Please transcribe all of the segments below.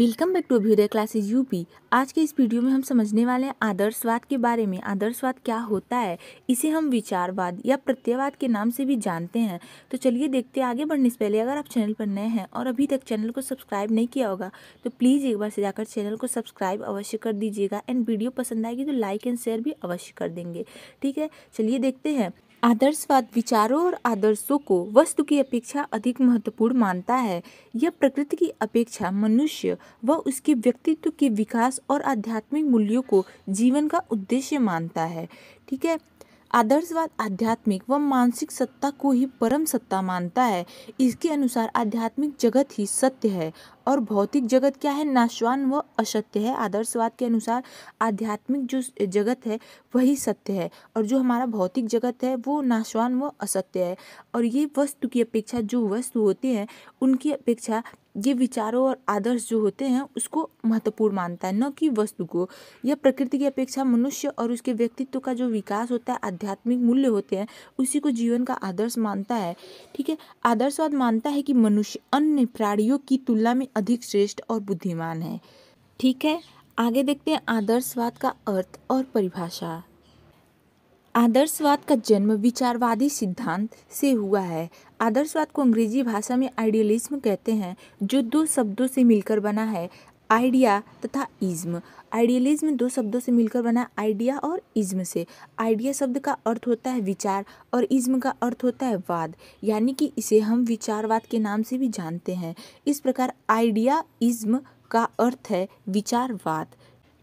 welcome back to Abhyuday classes UP आज के इस वीडियो में हम समझने वाले हैं आदर्शवाद के बारे में आदर्शवाद क्या होता है इसे हम विचारवाद या प्रत्ययवाद के नाम से भी जानते हैं तो चलिए देखते हैं आगे बढ़ने से पहले अगर आप चैनल पर नए हैं और अभी तक चैनल को सब्सक्राइब नहीं किया होगा तो प्लीज़ एक बार से जाकर चैनल को सब्सक्राइब अवश्य कर दीजिएगा एंड वीडियो पसंद आएगी तो लाइक एंड शेयर भी अवश्य कर देंगे ठीक है चलिए देखते हैं आदर्शवाद विचारों और आदर्शों को वस्तु की अपेक्षा अधिक महत्वपूर्ण मानता है यह प्रकृति की अपेक्षा मनुष्य व उसके व्यक्तित्व के विकास और आध्यात्मिक मूल्यों को जीवन का उद्देश्य मानता है ठीक है आदर्शवाद आध्यात्मिक व मानसिक सत्ता को ही परम सत्ता मानता है इसके अनुसार आध्यात्मिक जगत ही सत्य है और भौतिक जगत क्या है नाशवान व असत्य है आदर्शवाद के अनुसार आध्यात्मिक जो जगत है वही सत्य है और जो हमारा भौतिक जगत है वो नाशवान व असत्य है और ये वस्तु की अपेक्षा जो वस्तु होते हैं उनकी अपेक्षा ये विचारों और आदर्श जो होते हैं उसको महत्वपूर्ण मानता है न कि वस्तु को यह प्रकृति की अपेक्षा मनुष्य और उसके व्यक्तित्व का जो विकास होता है आध्यात्मिक मूल्य होते हैं उसी को जीवन का आदर्श मानता है ठीक है आदर्शवाद मानता है कि मनुष्य अन्य प्राणियों की तुलना में अधिक श्रेष्ठ और बुद्धिमान है ठीक है आगे देखते हैं आदर्शवाद का अर्थ और परिभाषा आदर्शवाद का जन्म विचारवादी सिद्धांत से हुआ है आदर्शवाद को अंग्रेजी भाषा में आइडियलिज्म कहते हैं जो दो शब्दों से मिलकर बना है आइडिया तथा इज्म आइडियलिज्म दो शब्दों से मिलकर बना आइडिया और इज्म से आइडिया शब्द का अर्थ होता है विचार और इज्म का अर्थ होता है वाद यानी कि इसे हम विचारवाद के नाम से भी जानते हैं इस प्रकार आइडिया इज्म का अर्थ है विचारवाद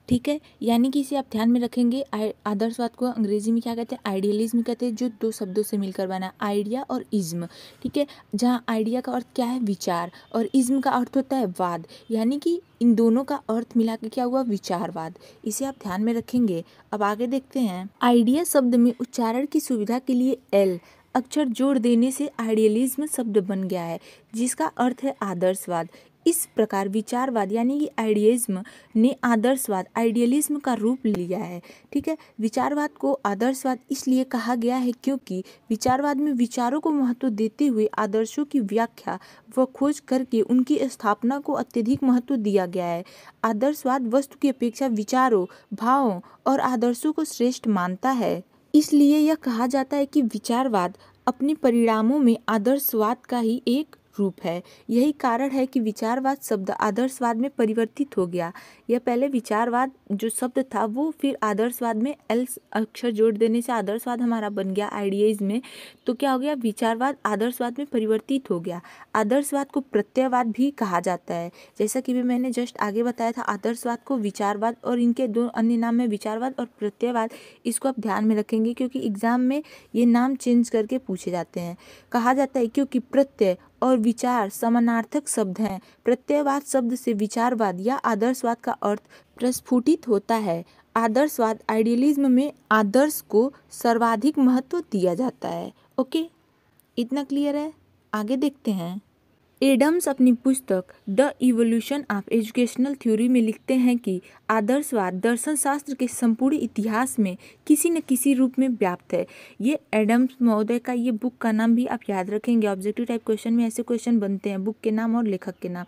ठीक है यानी कि इसे आप ध्यान में रखेंगे आदर्शवाद को अंग्रेजी में क्या कहते हैं आइडियलिज्म कहते हैं जो दो शब्दों से मिलकर बना आइडिया और इज्म ठीक है जहाँ आइडिया का अर्थ क्या है विचार और इज्म का अर्थ होता है वाद यानी कि इन दोनों का अर्थ मिला के क्या हुआ विचारवाद इसे आप ध्यान में रखेंगे अब आगे देखते हैं आइडिया शब्द में उच्चारण की सुविधा के लिए एल अक्षर जोड़ देने से आइडियलिज्म शब्द बन गया है जिसका अर्थ है आदर्शवाद इस प्रकार विचारवाद यानी कि आइडियलिज्म ने आदर्शवाद आइडियलिज्म का रूप लिया है ठीक है विचारवाद को आदर्शवाद इसलिए कहा गया है क्योंकि विचारवाद में विचारों को महत्व देते हुए आदर्शों की व्याख्या व खोज करके उनकी स्थापना को अत्यधिक महत्व दिया गया है आदर्शवाद वस्तु की अपेक्षा विचारों भावों और आदर्शों को श्रेष्ठ मानता है इसलिए यह कहा जाता है कि विचारवाद अपने परिणामों में आदर्शवाद का ही एक रूप है यही कारण है कि विचारवाद शब्द आदर्शवाद में परिवर्तित हो गया यह पहले विचारवाद जो शब्द था वो फिर आदर्शवाद में एल अक्षर जोड़ देने से आदर्शवाद हमारा बन गया आइडियाज में तो क्या हो गया विचारवाद आदर्शवाद में परिवर्तित हो गया आदर्शवाद को प्रत्ययवाद भी कहा जाता है जैसा कि भी मैंने जस्ट आगे बताया था आदर्शवाद को विचारवाद और इनके दो अन्य नाम में विचारवाद और प्रत्ययवाद इसको आप ध्यान में रखेंगे क्योंकि एग्जाम में ये नाम चेंज करके पूछे जाते हैं कहा जाता है क्योंकि प्रत्यय और विचार समानार्थक शब्द हैं प्रत्ययवाद शब्द से विचारवाद या आदर्शवाद का अर्थ प्रस्फुटित होता है आदर्शवाद आइडियलिज्म में आदर्श को सर्वाधिक महत्व दिया जाता है ओके इतना क्लियर है आगे देखते हैं एडम्स अपनी पुस्तक the evolution of educational theory में लिखते हैं कि आदर्शवाद दर्शन शास्त्र के संपूर्ण इतिहास में किसी न किसी रूप में व्याप्त है ये एडम्स महोदय का ये बुक का नाम भी आप याद रखेंगे ऑब्जेक्टिव टाइप क्वेश्चन में ऐसे क्वेश्चन बनते हैं बुक के नाम और लेखक के नाम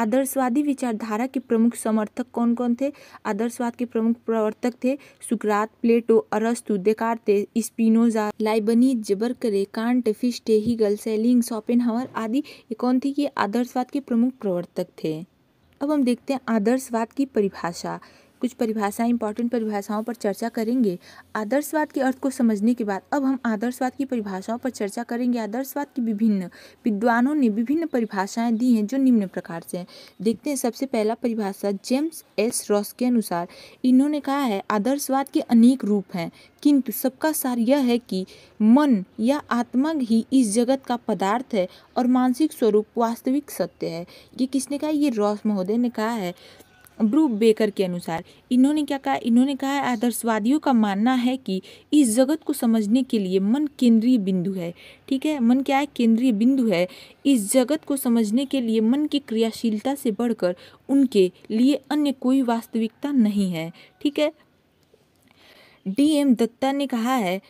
आदर्शवादी विचारधारा के प्रमुख समर्थक कौन कौन थे आदर्शवाद के प्रमुख प्रवर्तक थे सुकरात प्लेटो अरस्तु देकारते स्पिनोजा लाइबनी जबरकरे Kant Fichte Hegel Schelling Schopenhauer आदि ये कौन थे गांधी ये आदर्शवाद के प्रमुख प्रवर्तक थे अब हम देखते हैं आदर्शवाद की परिभाषा कुछ परिभाषाएं इंपॉर्टेंट परिभाषाओं पर चर्चा करेंगे आदर्शवाद के अर्थ को समझने के बाद अब हम आदर्शवाद की परिभाषाओं पर चर्चा करेंगे आदर्शवाद की विभिन्न विद्वानों ने विभिन्न परिभाषाएं दी हैं जो निम्न प्रकार से हैं देखते हैं सबसे पहला परिभाषा जेम्स एस रॉस के अनुसार इन्होंने कहा है आदर्शवाद के अनेक रूप हैं किंतु सबका सार यह है कि मन या आत्मा ही इस जगत का पदार्थ है और मानसिक स्वरूप वास्तविक सत्य है ये किसने कहा ये रॉस महोदय ने कहा है ब्रू बेकर के अनुसार इन्होंने क्या कहा इन्होंने कहा है आदर्शवादियों का मानना है कि इस जगत को समझने के लिए मन केंद्रीय बिंदु है ठीक है मन क्या है केंद्रीय बिंदु है इस जगत को समझने के लिए मन की क्रियाशीलता से बढ़कर उनके लिए अन्य कोई वास्तविकता नहीं है ठीक है डी एम दत्ता ने कहा है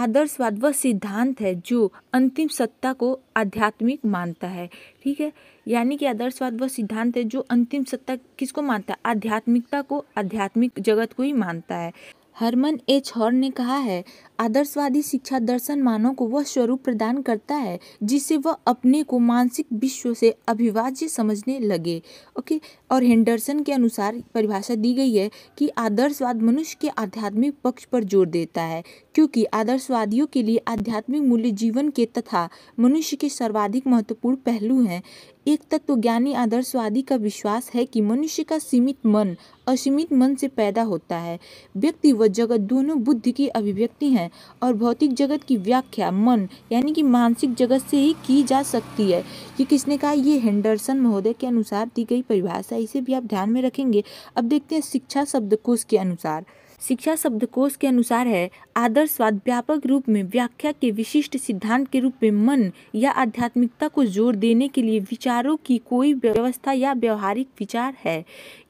आदर्शवाद वह सिद्धांत है जो अंतिम सत्ता को आध्यात्मिक मानता है ठीक है यानी कि आदर्शवाद वह सिद्धांत है जो अंतिम सत्ता किसको मानता है आध्यात्मिकता को आध्यात्मिक जगत को ही मानता है हरमन एच हॉर ने कहा है आदर्शवादी शिक्षा दर्शन मानव को वह स्वरूप प्रदान करता है जिससे वह अपने को मानसिक विश्व से अभिवाज्य समझने लगे ओके और हेंडरसन के अनुसार परिभाषा दी गई है कि आदर्शवाद मनुष्य के आध्यात्मिक पक्ष पर जोर देता है क्योंकि आदर्शवादियों के लिए आध्यात्मिक मूल्य जीवन के तथा मनुष्य के सर्वाधिक महत्वपूर्ण पहलू हैं एक तत्वज्ञानी आदर्शवादी का विश्वास है कि मनुष्य का सीमित मन असीमित मन से पैदा होता है व्यक्ति व जगत दोनों बुद्धि की अभिव्यक्ति हैं और भौतिक जगत की व्याख्या मन यानी कि मानसिक जगत से ही की जा सकती है ये किसने कहा ये हेंडरसन महोदय के अनुसार दी गई परिभाषा इसे भी आप ध्यान में रखेंगे अब देखते हैं शिक्षा शब्दकोश के अनुसार शिक्षा शब्दकोश के अनुसार है आदर्शवाद व्यापक रूप में व्याख्या के विशिष्ट सिद्धांत के रूप में मन या आध्यात्मिकता को जोर देने के लिए विचारों की कोई व्यवस्था या व्यवहारिक विचार है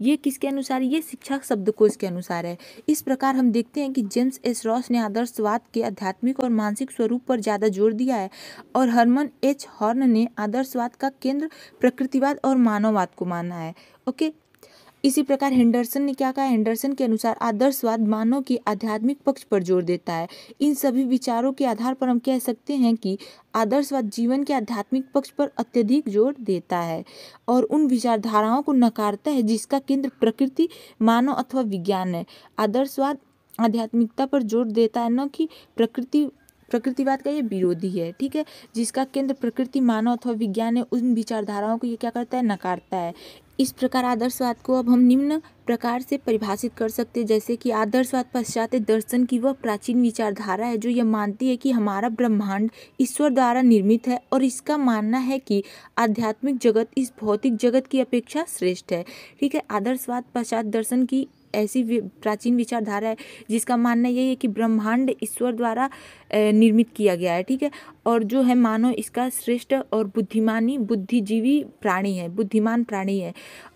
ये किसके अनुसार ये शिक्षा शब्दकोश के अनुसार है इस प्रकार हम देखते हैं कि जेम्स एस रॉस ने आदर्शवाद के आध्यात्मिक और मानसिक स्वरूप पर ज़्यादा जोर दिया है और हरमन एच हॉर्न ने आदर्शवाद का केंद्र प्रकृतिवाद और मानववाद को माना है ओके इसी प्रकार हेंडरसन ने क्या कहा हेंडरसन के अनुसार आदर्शवाद मानव की आध्यात्मिक पक्ष पर जोर देता है इन सभी विचारों के आधार पर हम कह सकते हैं कि आदर्शवाद जीवन के आध्यात्मिक पक्ष पर अत्यधिक जोर देता है और उन विचारधाराओं को नकारता है जिसका केंद्र प्रकृति मानव अथवा विज्ञान है आदर्शवाद आध्यात्मिकता पर जोर देता है न कि प्रकृति प्रकृतिवाद का ये विरोधी है ठीक है जिसका केंद्र प्रकृति मानव अथवा विज्ञान है उन विचारधाराओं को ये क्या करता है नकारता है इस प्रकार आदर्शवाद को अब हम निम्न प्रकार से परिभाषित कर सकते हैं जैसे कि आदर्शवाद पश्चात दर्शन की वह प्राचीन विचारधारा है जो यह मानती है कि हमारा ब्रह्मांड ईश्वर द्वारा निर्मित है और इसका मानना है कि आध्यात्मिक जगत इस भौतिक जगत की अपेक्षा श्रेष्ठ है ठीक है आदर्शवाद पश्चात दर्शन की ऐसी प्राचीन विचारधारा है जिसका मानना यही है कि ब्रह्मांड ईश्वर द्वारा निर्मित किया गया है ठीक है और जो है मानव इसका श्रेष्ठ और बुद्धिमानी बुद्धिजीवी प्राणी है बुद्धिमान प्राणी है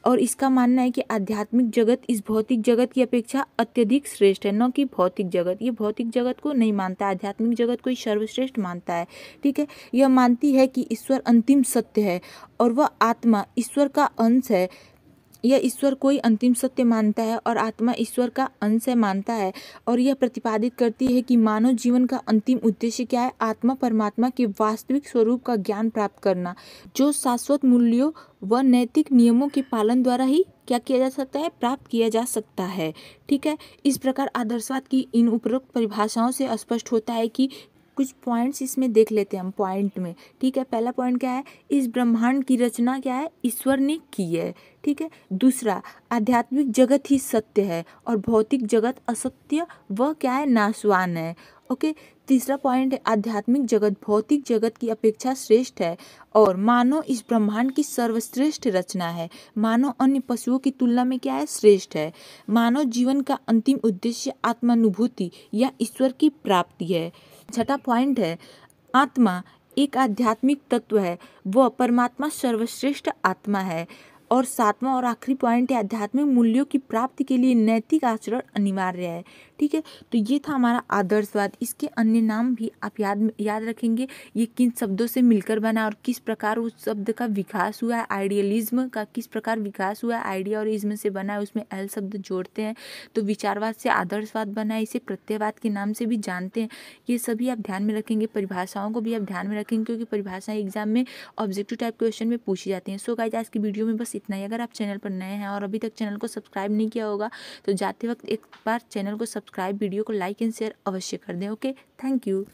और इसका मानना है कि आध्यात्मिक जगत इस भौतिक जगत की अपेक्षा अत्यधिक श्रेष्ठ है न कि भौतिक जगत ये भौतिक जगत को नहीं मानता आध्यात्मिक जगत को ही सर्वश्रेष्ठ मानता है ठीक है यह मानती है कि ईश्वर अंतिम सत्य है और वह आत्मा ईश्वर का अंश है यह ईश्वर कोई अंतिम सत्य मानता है और आत्मा ईश्वर का अंश है मानता है और यह प्रतिपादित करती है कि मानव जीवन का अंतिम उद्देश्य क्या है आत्मा परमात्मा के वास्तविक स्वरूप का ज्ञान प्राप्त करना जो शाश्वत मूल्यों व नैतिक नियमों के पालन द्वारा ही क्या किया जा सकता है प्राप्त किया जा सकता है ठीक है इस प्रकार आदर्शवाद की इन उपरोक्त परिभाषाओं से स्पष्ट होता है कि कुछ पॉइंट्स इसमें देख लेते हैं हम पॉइंट में ठीक है पहला पॉइंट क्या है इस ब्रह्मांड की रचना क्या है ईश्वर ने की है ठीक है दूसरा आध्यात्मिक जगत ही सत्य है और भौतिक जगत असत्य व क्या है नाशवान है ओके तीसरा पॉइंट है आध्यात्मिक जगत भौतिक जगत की अपेक्षा श्रेष्ठ है और मानव इस ब्रह्मांड की सर्वश्रेष्ठ रचना है मानव अन्य पशुओं की तुलना में क्या है श्रेष्ठ है मानव जीवन का अंतिम उद्देश्य आत्मानुभूति या ईश्वर की प्राप्ति है छठा पॉइंट है आत्मा एक आध्यात्मिक तत्व है वह परमात्मा सर्वश्रेष्ठ आत्मा है और सातवां और आखिरी पॉइंट है आध्यात्मिक मूल्यों की प्राप्ति के लिए नैतिक आचरण अनिवार्य है ठीक है तो ये था हमारा आदर्शवाद इसके अन्य नाम भी आप याद याद रखेंगे ये किन शब्दों से मिलकर बना और किस प्रकार उस शब्द का विकास हुआ है आइडियलिज्म का किस प्रकार विकास हुआ है आइडिया और इज्म से बना है उसमें एल शब्द जोड़ते हैं तो विचारवाद से आदर्शवाद बना है इसे प्रत्ययवाद के नाम से भी जानते हैं ये सभी आप ध्यान में रखेंगे परिभाषाओं को भी आप ध्यान में रखेंगे क्योंकि परिभाषाएं एग्जाम में ऑब्जेक्टिव टाइप क्वेश्चन में पूछी जाती हैं सो गाइज आज की वीडियो में बस इतना ही अगर आप चैनल पर नए हैं और अभी तक चैनल को सब्सक्राइब नहीं किया होगा तो जाते वक्त एक बार चैनल को सब्सक्राइब वीडियो को लाइक एंड शेयर अवश्य कर दें ओके थैंक यू